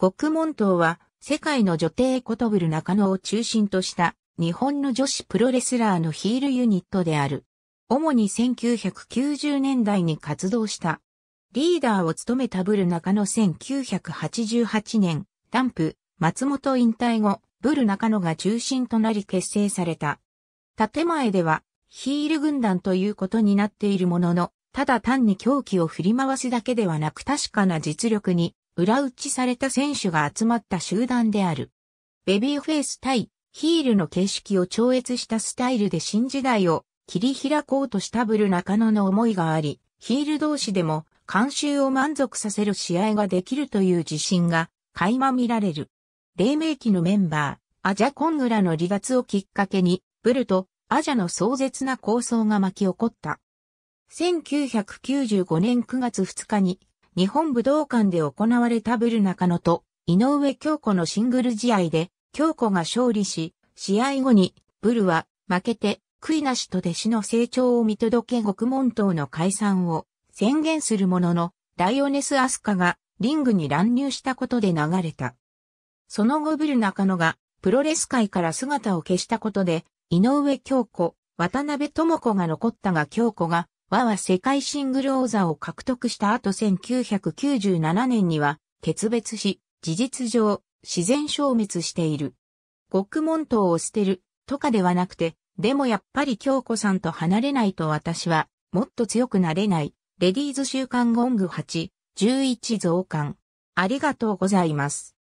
国門島は世界の女帝コトブル中野を中心とした日本の女子プロレスラーのヒールユニットである。主に1990年代に活動した。リーダーを務めたブル中野1988年、ダンプ、松本引退後、ブル中野が中心となり結成された。建前では、ヒール軍団ということになっているものの、ただ単に狂気を振り回すだけではなく確かな実力に裏打ちされた選手が集まった集団である。ベビーフェイス対ヒールの形式を超越したスタイルで新時代を切り開こうとしたブル中野の思いがあり、ヒール同士でも監修を満足させる試合ができるという自信が垣間見られる。黎明期のメンバー、アジャコングラの離脱をきっかけに、ブルとアジャの壮絶な構想が巻き起こった。1995年9月2日に日本武道館で行われたブル中野と井上京子のシングル試合で京子が勝利し、試合後にブルは負けて悔いなしと弟子の成長を見届け獄門島の解散を宣言するものの、ライオネス・アスカがリングに乱入したことで流れた。その後ブル中野がプロレス界から姿を消したことで、井上京子、渡辺智子が残ったが京子が和は世界シングル王座を獲得した後1997年には、決別し、事実上、自然消滅している。獄門島を捨てる、とかではなくて、でもやっぱり京子さんと離れないと私は、もっと強くなれない。レディーズ週刊ゴング8、11増刊。ありがとうございます。